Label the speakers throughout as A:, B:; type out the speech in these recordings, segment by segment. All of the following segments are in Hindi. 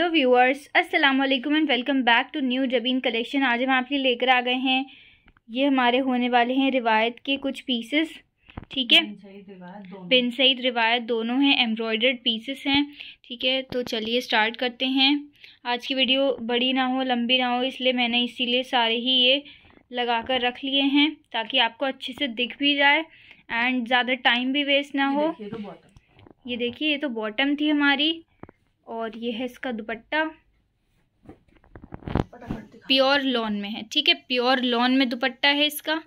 A: हेलो व्यूअर्स अस्सलाम वालेकुम and welcome back to new Jabeen collection आज हम आपके लिए लेकर आ गए हैं ये हमारे होने वाले हैं रिवायत के कुछ पीसेस ठीक है पिन सईद रिवायत दोनों हैं एम्ब्रॉयडर्ड पीसेस हैं ठीक है तो चलिए स्टार्ट करते हैं आज की वीडियो बड़ी ना हो लंबी ना हो इसलिए मैंने इसीलिए सारे ही ये लगा कर रख लिए हैं ताकि आपको अच्छे से दिख भी जाए एंड ज़्यादा टाइम भी वेस्ट ना हो ये देखिए ये तो बॉटम तो थी हमारी और ये है इसका दुपट्टा प्योर लॉन में है ठीक है प्योर लॉन में दुपट्टा है इसका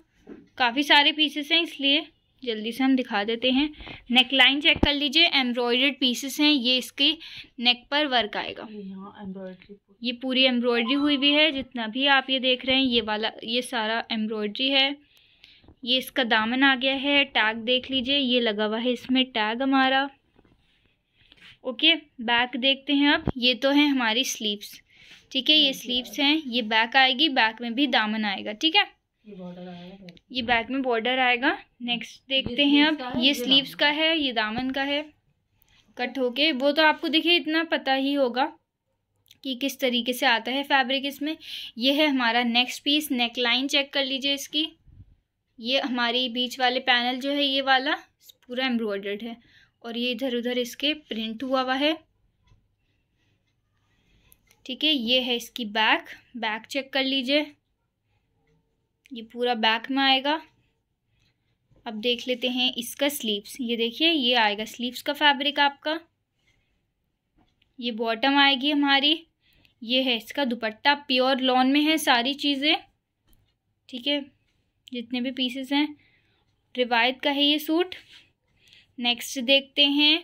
A: काफ़ी सारे पीसेस हैं इसलिए जल्दी से हम दिखा देते हैं नेक लाइन चेक कर लीजिए एम्ब्रॉयड पीसेस हैं ये इसके नेक पर वर्क आएगा ये पूरी एम्ब्रॉयडरी हुई भी है जितना भी आप ये देख रहे हैं ये वाला ये सारा एम्ब्रॉयडरी है ये इसका दामन आ गया है टैग देख लीजिए ये लगा हुआ है इसमें टैग हमारा ओके बैक देखते हैं अब ये तो है हमारी स्लीव्स ठीक है ये स्लीव्स हैं ये बैक आएगी बैक में भी दामन आएगा ठीक है ये बैक में बॉर्डर आएगा नेक्स्ट देखते हैं अब ये स्लीव्स का है ये दामन का है कट होके वो तो आपको देखिए इतना पता ही होगा कि किस तरीके से आता है फैब्रिक इसमें ये है हमारा next piece neckline check कर लीजिए इसकी ये हमारी बीच वाले पैनल जो है ये वाला पूरा एम्ब्रॉयडर्ड है और ये इधर उधर इसके प्रिंट हुआ हुआ है ठीक है ये है इसकी बैक बैक चेक कर लीजिए ये पूरा बैक में आएगा अब देख लेते हैं इसका स्लीव्स ये देखिए ये आएगा स्लीव्स का फैब्रिक आपका ये बॉटम आएगी हमारी ये है इसका दुपट्टा प्योर लॉन में है सारी चीज़ें ठीक है जितने भी पीसेस हैं रिवायत का है ये सूट नेक्स्ट देखते हैं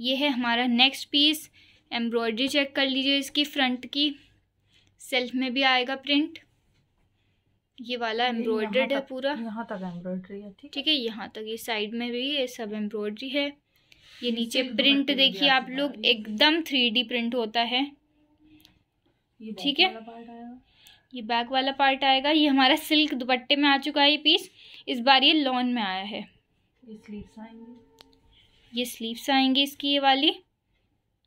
A: ये है हमारा नेक्स्ट पीस एम्ब्रॉयडरी चेक कर लीजिए इसकी फ्रंट की सेल्फ में भी आएगा प्रिंट ये वाला एम्ब्रॉयडर्ड है पूरा यहाँ तक एम्ब्रॉयडरी है ठीक है यहाँ तक ये साइड में भी ये सब एम्ब्रॉयडरी है ये नीचे प्रिंट देखिए आप लोग एकदम थ्री डी प्रिंट होता है ठीक है ये बैक वाला पार्ट आएगा ये हमारा सिल्क दुपट्टे में आ चुका है ये पीस इस बार ये लॉन में आया है ये स्लीव्स आएंगे इसकी ये वाली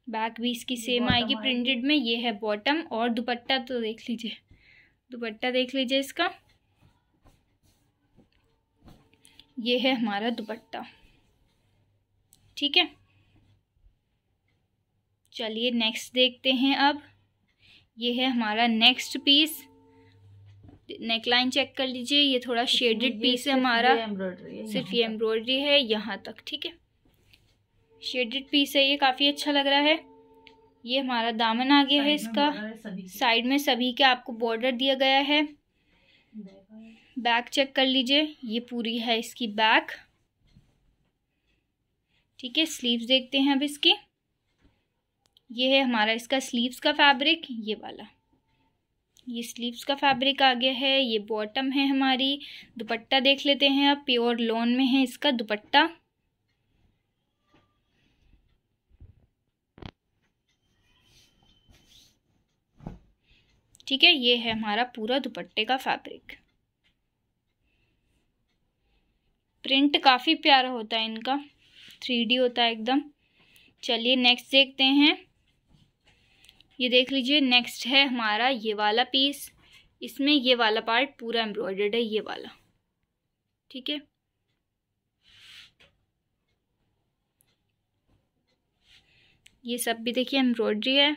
A: बैक भी इसकी सेम आएगी प्रिंटेड में ये है बॉटम और दुपट्टा तो देख लीजिए दुपट्टा देख लीजिए इसका ये है हमारा दुपट्टा ठीक है चलिए नेक्स्ट देखते हैं अब ये है हमारा नेक्स्ट पीस नेकलाइन चेक कर लीजिए ये थोड़ा शेडेड पीस है हमारा सिर्फ ये एम्ब्रॉयडरी है यहाँ तक ठीक है शेडेड पीस है ये काफ़ी अच्छा लग रहा है ये हमारा दामन आ गया है इसका साइड में सभी के आपको बॉर्डर दिया गया है बैक चेक कर लीजिए ये पूरी है इसकी बैक ठीक है स्लीव्स देखते हैं अब इसकी ये है हमारा इसका स्लीव्स का फैब्रिक ये वाला ये स्लीव्स का फैब्रिक आ गया है ये बॉटम है हमारी दुपट्टा देख लेते हैं अब प्योर लोन में है इसका दुपट्टा ठीक है ये है हमारा पूरा दुपट्टे का फैब्रिक प्रिंट काफ़ी प्यारा होता है इनका थ्री होता है एकदम चलिए नेक्स्ट देखते हैं ये देख लीजिए नेक्स्ट है हमारा ये वाला पीस इसमें ये वाला पार्ट पूरा एम्ब्रॉयडर्ड है ये वाला ठीक है ये सब भी देखिए एम्ब्रॉयडरी है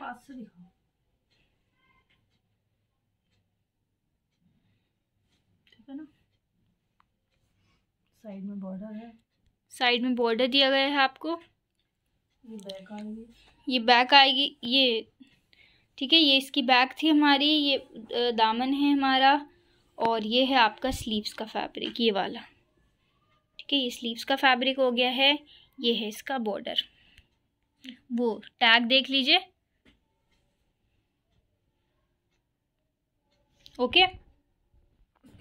A: है ना साइड में बॉर्डर है साइड में बॉर्डर दिया गया है आपको ये बैक आएगी ये बैक आएगी ये ठीक है ये इसकी बैक थी हमारी ये दामन है हमारा और ये है आपका स्लीव्स का फैब्रिक ये वाला ठीक है ये स्लीव्स का फैब्रिक हो गया है ये है इसका बॉर्डर वो टैग देख लीजिए ओके okay?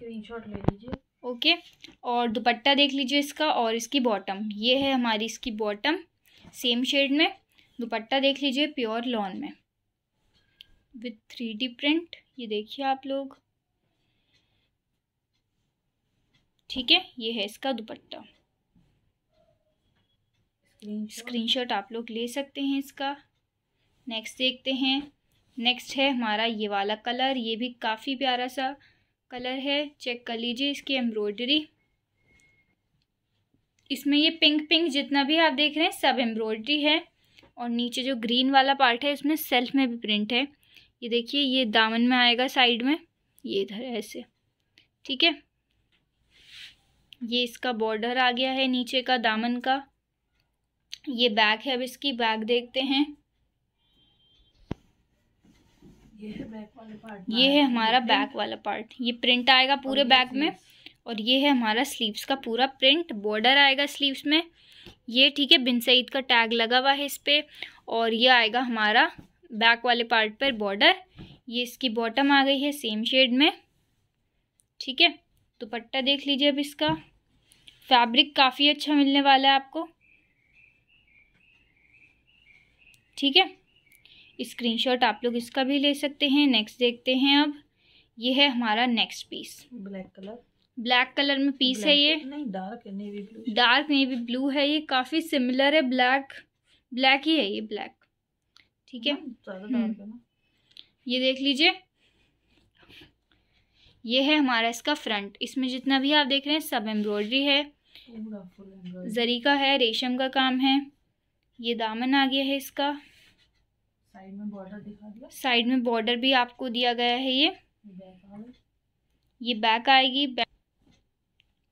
A: स्क्रीनशॉट ले लीजिए ओके और दुपट्टा देख लीजिए इसका और इसकी बॉटम ये है हमारी इसकी बॉटम सेम शेड में दुपट्टा देख लीजिए प्योर लॉन में विथ थ्री डी प्रिंट ये देखिए आप लोग ठीक है ये है इसका दुपट्टा स्क्रीनशॉट आप लोग ले सकते हैं इसका नेक्स्ट देखते हैं नेक्स्ट है हमारा ये वाला कलर ये भी काफ़ी प्यारा सा कलर है चेक कर लीजिए इसकी एम्ब्रॉयडरी इसमें ये पिंक पिंक जितना भी आप देख रहे हैं सब एम्ब्रॉयडरी है और नीचे जो ग्रीन वाला पार्ट है इसमें सेल्फ में भी प्रिंट है ये देखिए ये दामन में आएगा साइड में ये इधर ऐसे ठीक है ये इसका बॉर्डर आ गया है नीचे का दामन का ये बैक है अब इसकी बैक देखते हैं ये है हमारा बैक वाला पार्ट ये प्रिंट आएगा पूरे बैक में और ये है हमारा स्लीव्स का पूरा प्रिंट बॉर्डर आएगा स्लीव्स में ये ठीक है बिन सईद का टैग लगा हुआ है इस पर और ये आएगा हमारा बैक वाले पार्ट पर बॉर्डर ये इसकी बॉटम आ गई है सेम शेड में ठीक है दुपट्टा देख लीजिए अब इसका फैब्रिक काफ़ी अच्छा मिलने वाला है आपको ठीक है स्क्रीनशॉट आप लोग इसका भी ले सकते हैं नेक्स्ट देखते हैं अब ये है हमारा next piece black colour black colour में पीस है ये नहीं dark navy blue dark navy blue है ये काफ़ी सिमिलर है ब्लैक ब्लैक ही है ये ब्लैक ठीक है हम्म। ये देख लीजिए ये है हमारा इसका फ्रंट इसमें जितना भी आप देख रहे हैं सब एम्ब्रॉयडरी है जरी का है रेशम का काम है ये दामन आ गया है इसका साइड में बॉर्डर दिखा दिया साइड में बॉर्डर भी आपको दिया गया है ये बैक ये बैक आएगी बैक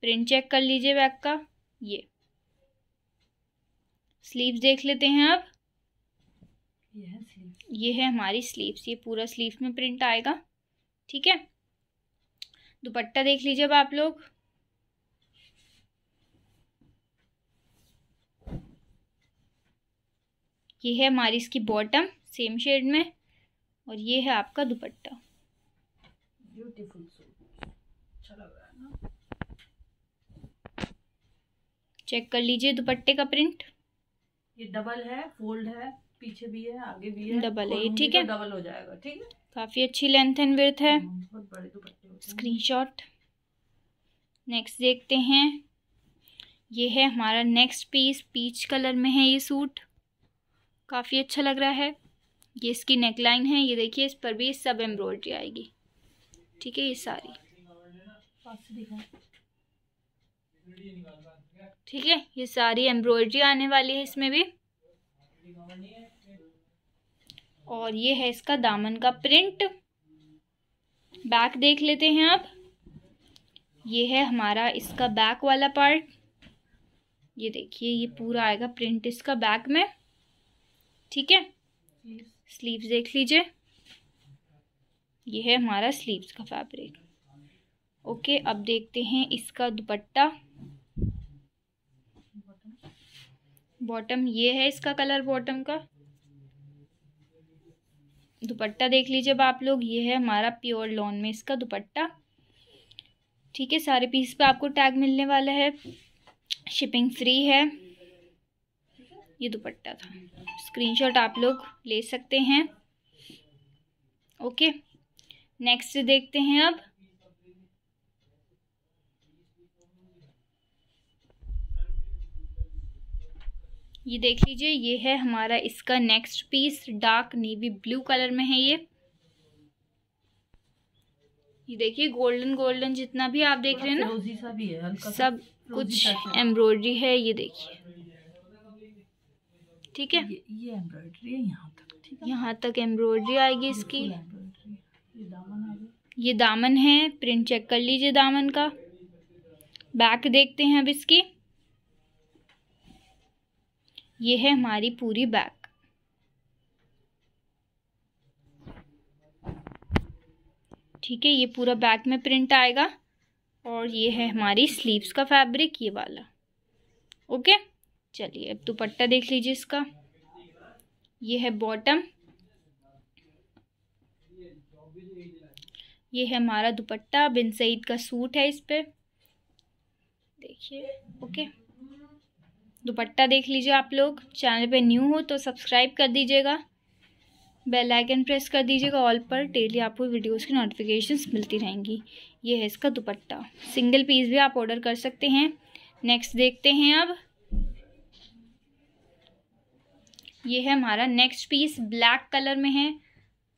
A: प्रिंट चेक कर लीजिए बैक का ये स्लीव्स देख लेते हैं आप ये है ये है हमारी स्लीव्स ये पूरा स्लीव में प्रिंट आएगा ठीक है दुपट्टा देख लीजिए अब आप लोग ये है हमारी इसकी बॉटम सेम शेड में और ये है आपका दुपट्टा ब्यूटीफुल अच्छा चेक कर लीजिए दुपट्टे का प्रिंट ये डबल है फोल्ड है पीछे भी है आगे भी है डबल है ठीक तो है डबल हो जाएगा ठीक है काफ़ी अच्छी लेंथ एंड विर्थ है स्क्रीनशॉट हम्म, नेक्स्ट देखते हैं ये है हमारा नेक्स्ट पीस पीच कलर में है ये सूट काफ़ी अच्छा लग रहा है ये इसकी नेकलाइन है ये देखिए इस पर भी सब एम्ब्रॉयडरी आएगी ठीक है ये सारी ठीक है ये सारी एम्ब्रॉयडरी आने वाली है इसमें भी और ये है इसका दामन का प्रिंट बैक देख लेते हैं आप ये है हमारा इसका बैक वाला पार्ट ये देखिए ये पूरा आएगा प्रिंट इसका बैक में ठीक है स्लीव्स देख लीजिए ये है हमारा स्लीव्स का फैब्रिक ओके अब देखते हैं इसका दुपट्टा बॉटम ये है इसका कलर बॉटम का दुपट्टा देख लीजिए अब आप लोग ये है हमारा प्योर लॉन में इसका दुपट्टा ठीक है सारे पीस पे आपको टैग मिलने वाला है शिपिंग फ्री है ये दुपट्टा था स्क्रीनशॉट आप लोग ले सकते हैं ओके नेक्स्ट देखते हैं अब ये देख लीजिए ये है हमारा इसका next piece dark navy blue colour में है ये ये देखिए गोल्डन गोल्डन जितना भी आप देख रहे हैं ना सब कुछ एम्ब्रॉयडरी है ये देखिए ठीक है ये, एम्ब्रॉयडरी है यहाँ तक ठीक है यहाँ तक एम्ब्रॉयडरी आएगी हाँ, इसकी ये दामन, ये दामन है प्रिंट चेक कर लीजिए दामन का बैक देखते हैं अब इसकी ये है हमारी पूरी बैक ठीक है ये पूरा बैक में प्रिंट आएगा और ये है हमारी स्लीव्स का फैब्रिक ये वाला ओके चलिए अब दुपट्टा देख लीजिए इसका ये है बॉटम ये है हमारा दुपट्टा बिन सईद का सूट है इस पर देखिए ओके दुपट्टा देख लीजिए आप लोग चैनल पे न्यू हो तो सब्सक्राइब कर दीजिएगा बेल आइकन प्रेस कर दीजिएगा ऑल पर डेली आपको वीडियोस की नोटिफिकेशंस मिलती रहेंगी ये है इसका दुपट्टा सिंगल पीस भी आप ऑर्डर कर सकते हैं नेक्स्ट देखते हैं अब ये है हमारा नेक्स्ट पीस ब्लैक कलर में है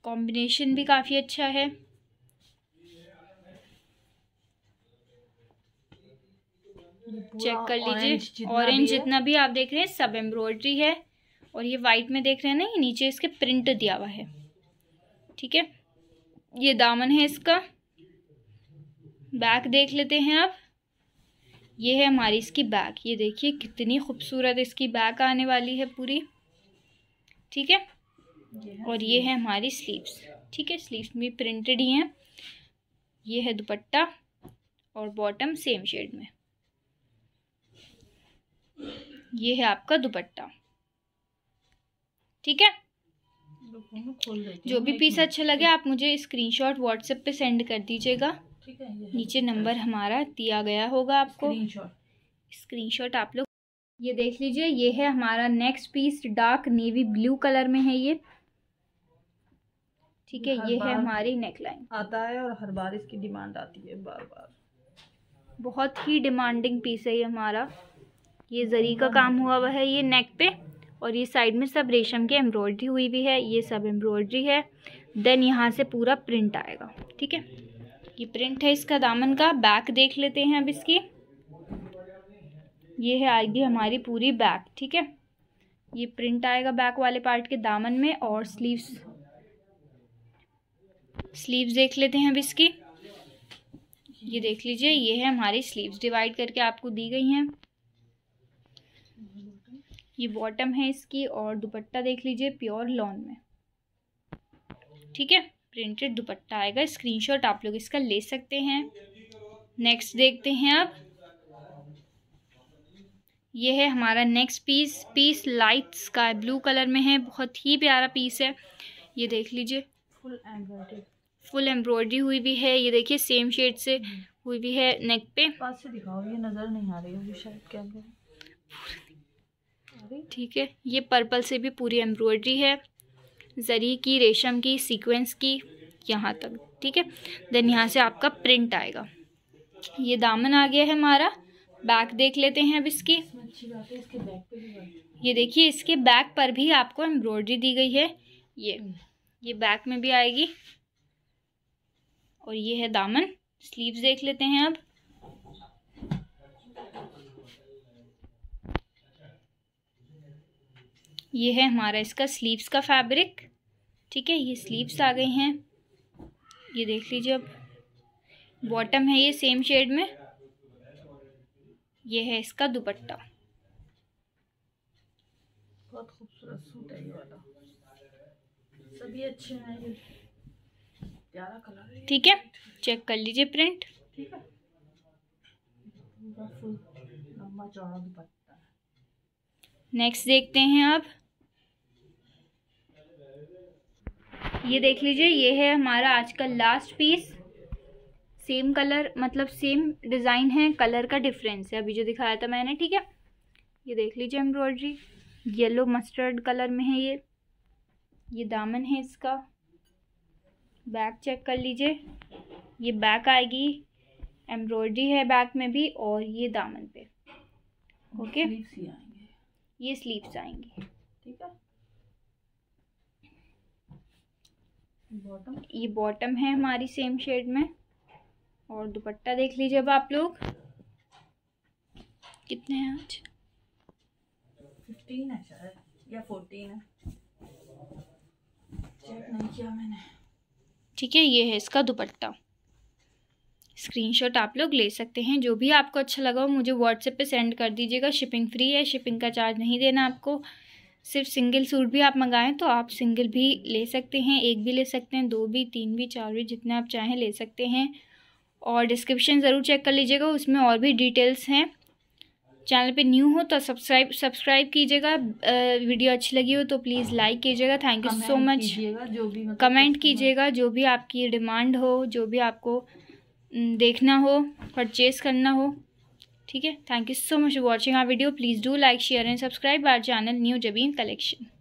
A: कॉम्बिनेशन भी काफ़ी अच्छा है चेक कर लीजिए ऑरेंज जितना भी आप देख रहे हैं सब एम्ब्रॉयडरी है और ये वाइट में देख रहे हैं ना ये नीचे इसके प्रिंट दिया हुआ है ठीक है ये दामन है इसका बैक देख लेते हैं आप ये है हमारी इसकी बैक ये देखिए कितनी खूबसूरत इसकी बैक आने वाली है पूरी ठीक है और ये है हमारी स्लीव्स ठीक है स्लीव्स भी प्रिंटेड ही हैं ये है दुपट्टा और बॉटम सेम शेड में ये है आपका दुपट्टा ठीक है जो भी पीस अच्छा लगे आप मुझे स्क्रीनशॉट व्हाट्सएप पे सेंड कर दीजिएगा नीचे नंबर हमारा दिया गया होगा आपको स्क्रीनशॉट आप लोग ये देख लीजिए ये है हमारा next piece dark navy blue colour में है ये ठीक है ये है हमारी नेकलाइन आता है और हर बार इसकी डिमांड आती है बार बार बहुत ही डिमांडिंग पीस है ये हमारा ये जरी का काम हुआ हुआ है ये नेक पे और ये साइड में सब रेशम की एम्ब्रॉयडरी हुई हुई है ये सब एम्ब्रॉयडरी है देन यहाँ से पूरा प्रिंट आएगा ठीक है ये प्रिंट है इसका दामन का बैक देख लेते हैं अब इसकी ये है आएगी हमारी पूरी बैक ठीक है ये प्रिंट आएगा बैक वाले पार्ट के दामन में और स्लीव्स स्लीव्स देख लेते हैं अब इसकी ये देख लीजिए ये है हमारी स्लीव्स डिवाइड करके आपको दी गई हैं ये बॉटम है इसकी और दुपट्टा देख लीजिए प्योर लॉन में ठीक है प्रिंटेड दुपट्टा आएगा स्क्रीनशॉट आप लोग इसका ले सकते हैं नेक्स्ट देखते हैं आप ये है हमारा next piece piece light sky blue colour में है बहुत ही प्यारा पीस है ये देख लीजिए फुल एम्ब्रॉयडरी फुल एम्ब्रॉयडरी हुई भी है ये देखिए सेम शेड से हम्म. हुई भी है नेक पे पास से दिखाओ ये नज़र नहीं आ रही होगी ठीक है ये पर्पल से भी पूरी एम्ब्रॉयडरी है जरी की रेशम की सीक्वेंस की यहाँ तक ठीक है देन यहाँ से आपका प्रिंट आएगा ये दामन आ गया है हमारा बैक देख लेते हैं अब इसकी ये देखिए इसके बैक पर भी आपको एम्ब्रॉयडरी दी गई है ये ये बैक में भी आएगी और ये है दामन स्लीव्स देख लेते हैं अब ये है हमारा इसका स्लीव्स का फैब्रिक ठीक है ये स्लीव्स आ गए हैं ये देख लीजिए अब बॉटम है ये सेम शेड में ये है इसका दुपट्टा भी अच्छे हैं ये प्यारा कलर है ठीक है चेक कर लीजिए प्रिंट नेक्स्ट देखते हैं आप ये देख लीजिए ये है हमारा आज का लास्ट पीस सेम कलर मतलब सेम डिज़ाइन है कलर का डिफरेंस है अभी जो दिखाया था मैंने ठीक है ये देख लीजिए एम्ब्रॉयडरी येलो मस्टर्ड कलर में है ये ये दामन है इसका बैक चेक कर लीजिए ये बैक आएगी एम्ब्रॉयडरी है बैक में भी और ये दामन पे ओके ये स्लीव्स आएंगी ठीक है बॉटम ये बॉटम है हमारी सेम शेड में और दुपट्टा देख लीजिए अब आप लोग कितने हैं आज फिफ्टीन है शायद या फोर्टीन है ठीक है ये है इसका दुपट्टा स्क्रीनशॉट आप लोग ले सकते हैं जो भी आपको अच्छा लगा हो मुझे व्हाट्सएप पे सेंड कर दीजिएगा शिपिंग फ्री है शिपिंग का चार्ज नहीं देना आपको सिर्फ सिंगल सूट भी आप मंगाएं तो आप सिंगल भी ले सकते हैं एक भी ले सकते हैं दो भी तीन भी चार भी जितने आप चाहें ले सकते हैं और डिस्क्रिप्शन ज़रूर चेक कर लीजिएगा उसमें और भी डिटेल्स हैं चैनल पे न्यू हो तो सब्सक्राइब सब्सक्राइब कीजिएगा वीडियो अच्छी लगी हो तो प्लीज़ हाँ। लाइक कीजिएगा थैंक यू सो मच जो भी मतलब कमेंट कीजिएगा जो भी आपकी डिमांड हो जो भी आपको देखना हो परचेज़ करना हो ठीक है thank you so much for watching our video please do like share and subscribe our channel new Jabeen collection